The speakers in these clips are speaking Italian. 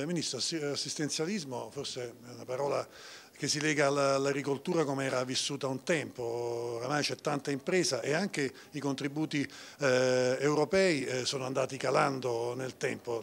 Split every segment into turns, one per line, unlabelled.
Eh, Ministro, assistenzialismo forse è una parola che si lega all'agricoltura come era vissuta un tempo, oramai c'è tanta impresa e anche i contributi eh, europei eh, sono andati calando nel tempo,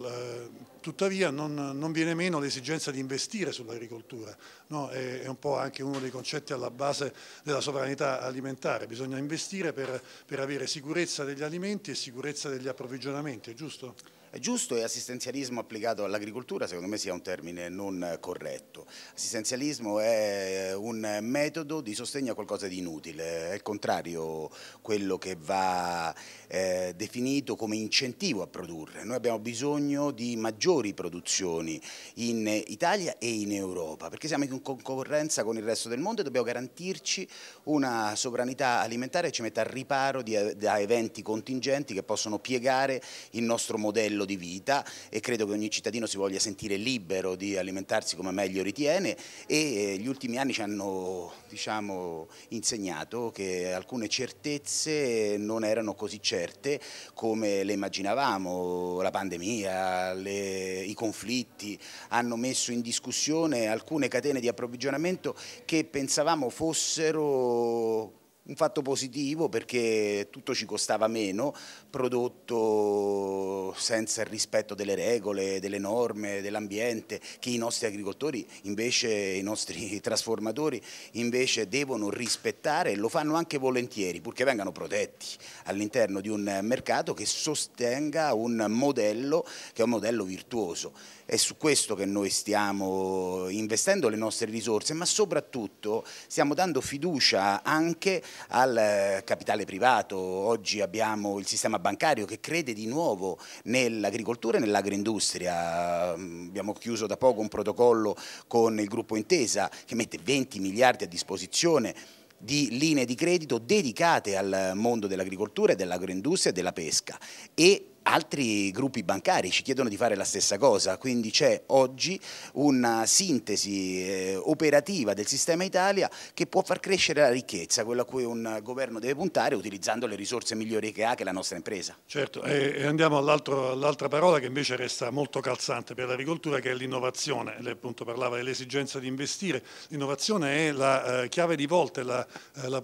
tuttavia non, non viene meno l'esigenza di investire sull'agricoltura, no? è, è, un po' anche uno dei concetti alla base della sovranità alimentare, bisogna investire per, per avere sicurezza degli alimenti e sicurezza degli approvvigionamenti, è giusto?
giusto e assistenzialismo applicato all'agricoltura secondo me sia un termine non corretto. Assistenzialismo è un metodo di sostegno a qualcosa di inutile, è il contrario quello che va eh, definito come incentivo a produrre. Noi abbiamo bisogno di maggiori produzioni in Italia e in Europa perché siamo in concorrenza con il resto del mondo e dobbiamo garantirci una sovranità alimentare che ci metta al riparo di, eh, da eventi contingenti che possono piegare il nostro modello livello di vita e credo che ogni cittadino si voglia sentire libero di alimentarsi come meglio ritiene e eh, gli ultimi anni ci hanno diciamo, insegnato che alcune certezze non erano così certe come le immaginavamo, la pandemia, le, i conflitti hanno messo in discussione alcune catene di approvvigionamento che pensavamo fossero un fatto positivo perché tutto ci costava meno, prodotto senza il rispetto delle regole, delle norme, dell'ambiente, che i nostri agricoltori, invece i nostri trasformatori invece devono rispettare e lo fanno anche volentieri, purché vengano protetti all'interno di un mercato che sostenga un modello che è un modello virtuoso. È su questo che noi stiamo investendo le nostre risorse, ma soprattutto stiamo dando fiducia anche al eh, capitale privato, oggi abbiamo il sistema bancario che crede di nuovo nell'agricoltura e nell'agroindustria, mm, abbiamo chiuso da poco un protocollo con il gruppo Intesa che mette 20 miliardi a disposizione di linee di credito dedicate al mondo dell'agricoltura, dell'agroindustria e della pesca e altri gruppi bancari ci chiedono di fare la stessa cosa, quindi c'è oggi una sintesi eh, operativa del sistema Italia che può far crescere la ricchezza, quella a cui un governo deve puntare utilizzando le risorse migliori che ha, che è la nostra impresa.
Certo, e andiamo all'altra parola che invece resta molto calzante per l'agricoltura, che è l'innovazione. Lei appunto parlava dell'esigenza di investire, l'innovazione è la eh, chiave di volta, la, eh, la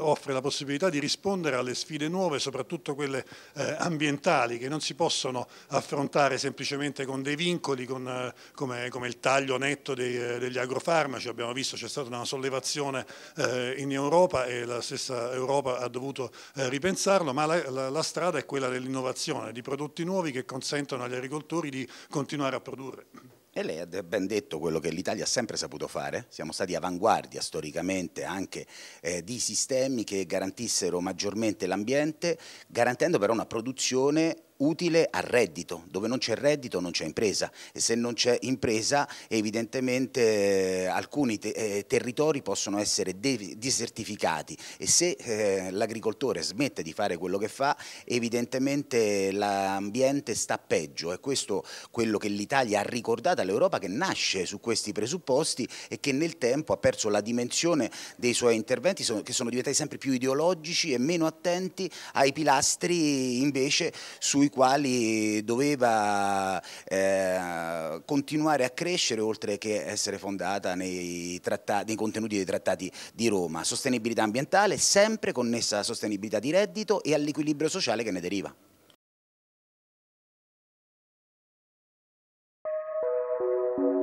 offre la possibilità di rispondere alle sfide nuove, soprattutto quelle eh, ambientali nazionali che non si possono affrontare semplicemente con dei vincoli con, eh, come, come, il taglio netto dei, eh, degli agrofarmaci, abbiamo visto c'è stata una sollevazione eh, in Europa e la stessa Europa ha dovuto eh, ripensarlo, ma la, la, la strada è quella dell'innovazione, di prodotti nuovi che consentono agli agricoltori di continuare a produrre.
E lei ha ben detto quello che l'Italia ha sempre saputo fare, siamo stati avanguardia storicamente anche eh, di sistemi che garantissero maggiormente l'ambiente, garantendo però una produzione utile al reddito, dove non c'è reddito non c'è impresa e se non c'è impresa evidentemente eh, alcuni te eh, territori possono essere desertificati e se eh, l'agricoltore smette di fare quello che fa evidentemente eh, l'ambiente sta peggio è questo quello che l'Italia ha ricordato all'Europa che nasce su questi presupposti e che nel tempo ha perso la dimensione dei suoi interventi che sono diventati sempre più ideologici e meno attenti ai pilastri invece sui quali doveva eh, continuare a crescere oltre che essere fondata nei, trattati, nei contenuti dei trattati di Roma. Sostenibilità ambientale sempre connessa alla sostenibilità di reddito e all'equilibrio sociale che ne deriva. thank you